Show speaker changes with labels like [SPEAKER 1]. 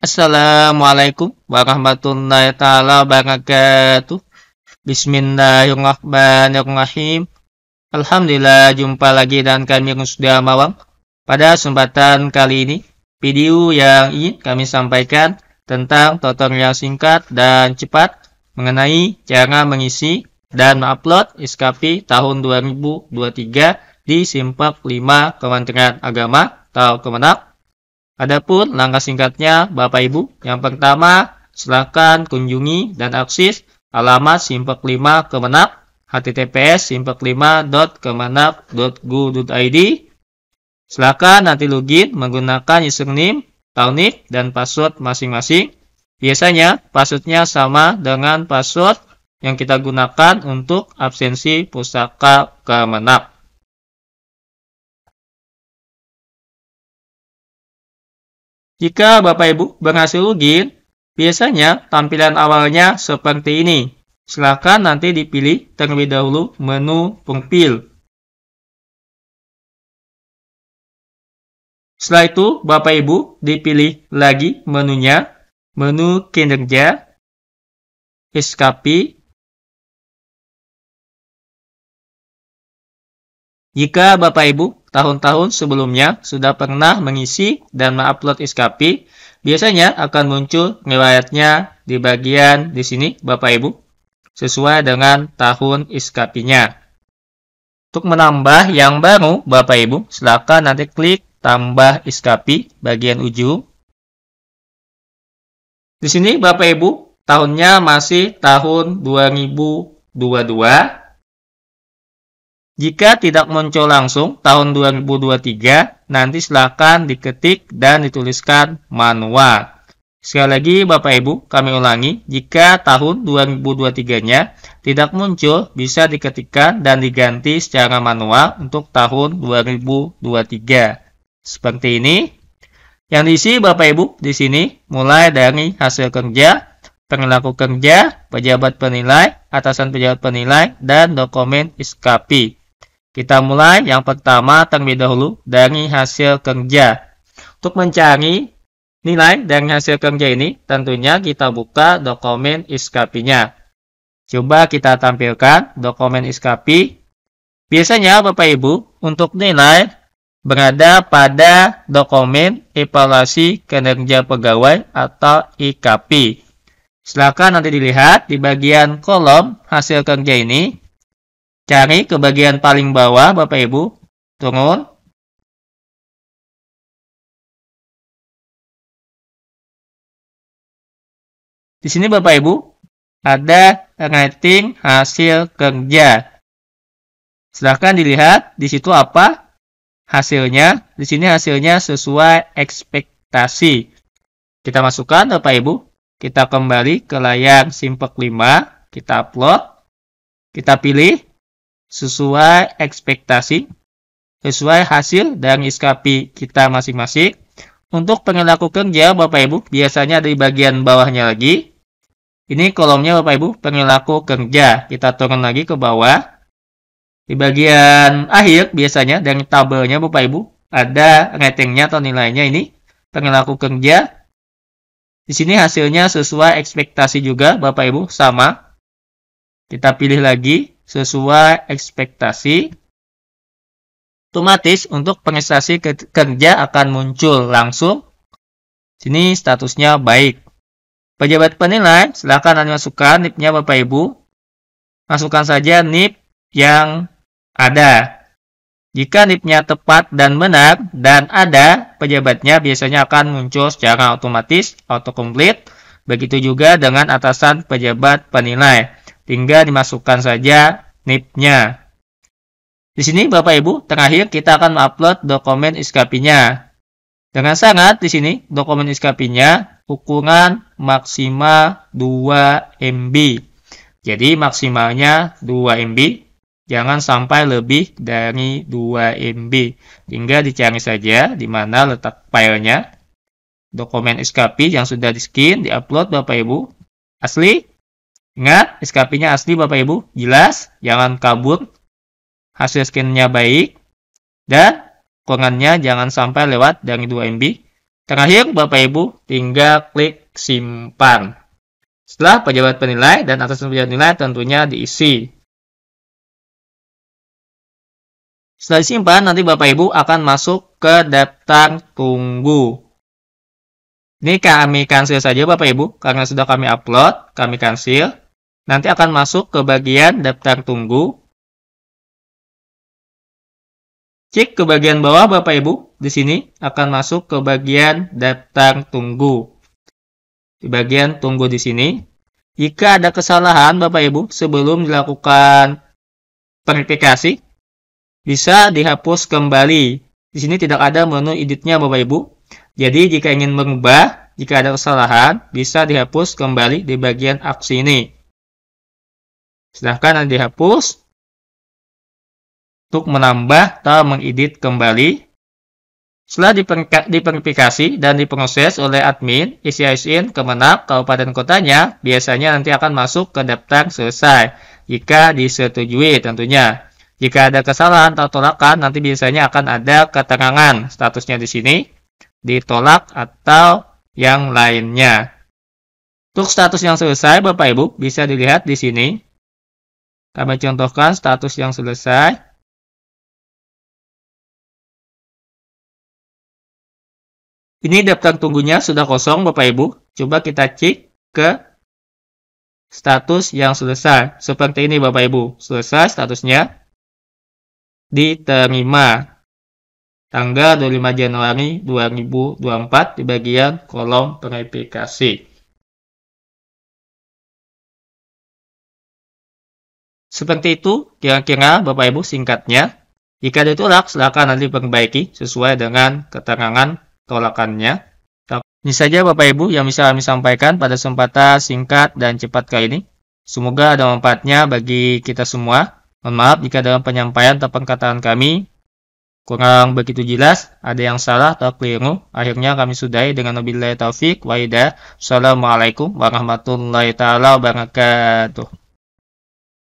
[SPEAKER 1] Assalamualaikum warahmatullahi taala wabarakatuh. Bismillahirrahmanirrahim. Alhamdulillah jumpa lagi dan kami yang sudah mawang. Pada kesempatan kali ini, video yang ingin kami sampaikan tentang tutorial singkat dan cepat mengenai cara mengisi dan mengupload SKP tahun 2023 di Simpak 5 Kementerian Agama atau Kemenak Adapun langkah singkatnya, Bapak Ibu, yang pertama, silakan kunjungi dan akses alamat Simpek 5 Kemenak https simpek5.kemenak.go.id Silakan nanti login menggunakan username, tahunik, dan password masing-masing. Biasanya, passwordnya sama dengan password yang
[SPEAKER 2] kita gunakan untuk absensi pusaka Kemenak. Jika Bapak Ibu berhasil login, biasanya tampilan awalnya seperti ini. Silakan nanti dipilih terlebih dahulu menu profil. Setelah itu, Bapak Ibu dipilih lagi menunya, menu kinerja, escape. Jika Bapak Ibu tahun-tahun sebelumnya sudah pernah mengisi dan mengupload SKP,
[SPEAKER 1] biasanya akan muncul riwayatnya di bagian di sini Bapak Ibu sesuai dengan tahun SKP-nya. Untuk menambah yang baru Bapak Ibu, silakan nanti klik tambah SKP bagian ujung. Di sini Bapak Ibu, tahunnya masih tahun 2022 jika tidak muncul langsung tahun 2023, nanti silakan diketik dan dituliskan manual. Sekali lagi Bapak Ibu, kami ulangi, jika tahun 2023-nya tidak muncul, bisa diketikkan dan diganti secara manual untuk tahun 2023. Seperti ini. Yang diisi Bapak Ibu di sini mulai dari hasil kerja, perilaku kerja, pejabat penilai, atasan pejabat penilai, dan dokumen SKP. Kita mulai yang pertama terlebih dahulu dari hasil kerja. Untuk mencari nilai dari hasil kerja ini, tentunya kita buka dokumen iskapinya. Coba kita tampilkan dokumen iskapi. Biasanya Bapak Ibu, untuk nilai berada pada dokumen evaluasi kinerja pegawai atau IKP. Silakan nanti dilihat di bagian kolom
[SPEAKER 2] hasil kerja ini Cari ke bagian paling bawah, Bapak Ibu. Turun. Di sini Bapak Ibu, ada rating hasil kerja. Silahkan dilihat di situ apa
[SPEAKER 1] hasilnya. Di sini hasilnya sesuai ekspektasi. Kita masukkan Bapak Ibu. Kita kembali ke layar Simpek 5. Kita upload. Kita pilih sesuai ekspektasi, sesuai hasil dan iskapi kita masing-masing. Untuk perilaku kerja, Bapak Ibu, biasanya di bagian bawahnya lagi. Ini kolomnya Bapak Ibu, perilaku kerja. Kita turun lagi ke bawah. Di bagian akhir, biasanya dan tabelnya Bapak Ibu, ada ratingnya atau nilainya ini. Perilaku kerja. Di sini hasilnya sesuai ekspektasi juga, Bapak Ibu, sama. Kita pilih lagi sesuai ekspektasi, otomatis untuk prestasi kerja akan muncul langsung. Sini statusnya baik. Pejabat penilai, silakan Anda masukkan NIP-nya Bapak Ibu. Masukkan saja NIP yang ada. Jika NIP-nya tepat dan benar dan ada, pejabatnya biasanya akan muncul secara otomatis, autocomplete. Begitu juga dengan atasan pejabat penilai. Tinggal dimasukkan saja NIP-nya. Di sini Bapak Ibu, terakhir kita akan upload dokumen SKP-nya. Dengan sangat di sini dokumen SKP-nya ukuran maksimal 2 MB. Jadi maksimalnya 2 MB, jangan sampai lebih dari 2 MB. Tinggal dicari saja di mana letak filenya. Dokumen SKP yang sudah di skin di-upload Bapak Ibu. Asli Ingat, SKP-nya asli Bapak Ibu, jelas, jangan kabur. Hasil scan-nya baik dan kurangannya jangan sampai lewat dari 2 MB. Terakhir, Bapak Ibu
[SPEAKER 2] tinggal klik simpan. Setelah pejabat penilai dan atas pejabat penilai tentunya diisi. Setelah disimpan, nanti Bapak Ibu akan masuk ke daftar tunggu. Ini
[SPEAKER 1] kami cancel saja Bapak Ibu, karena sudah kami upload, kami cancel. Nanti akan masuk ke bagian daftar tunggu. Cek ke bagian bawah Bapak Ibu, di sini akan masuk ke bagian daftar tunggu. Di bagian tunggu di sini. Jika ada kesalahan Bapak Ibu sebelum dilakukan verifikasi, bisa dihapus kembali. Di sini tidak ada menu editnya Bapak Ibu, jadi jika ingin mengubah, jika ada kesalahan, bisa dihapus kembali di bagian aksi ini. Sedangkan Anda dihapus. Untuk menambah atau mengedit kembali. Setelah diverifikasi dan diproses oleh admin isi ICISIN Kemenang Kabupaten Kotanya, biasanya nanti akan masuk ke daftar selesai jika disetujui tentunya. Jika ada kesalahan atau tolakan, nanti biasanya akan ada keterangan statusnya di sini ditolak, atau yang lainnya. Untuk status yang selesai, Bapak Ibu bisa dilihat di sini.
[SPEAKER 2] Kami contohkan status yang selesai. Ini daftar tunggunya sudah kosong Bapak Ibu. Coba kita cek ke status yang selesai.
[SPEAKER 1] Seperti ini Bapak Ibu. Selesai statusnya. Diterima
[SPEAKER 2] tanggal 25 Januari 2024 di bagian kolom verifikasi. Seperti itu kira-kira Bapak Ibu singkatnya. Jika ditolak, silakan
[SPEAKER 1] nanti perbaiki sesuai dengan keterangan tolakannya. Ini saja Bapak Ibu yang bisa kami sampaikan pada kesempatan singkat dan cepat kali ini. Semoga ada manfaatnya bagi kita semua. Mohon maaf jika dalam penyampaian atau perkataan kami kurang begitu jelas, ada yang salah atau keliru. Akhirnya kami sudahi dengan wabillahi taufik wa
[SPEAKER 2] Assalamualaikum warahmatullahi taala wabarakatuh.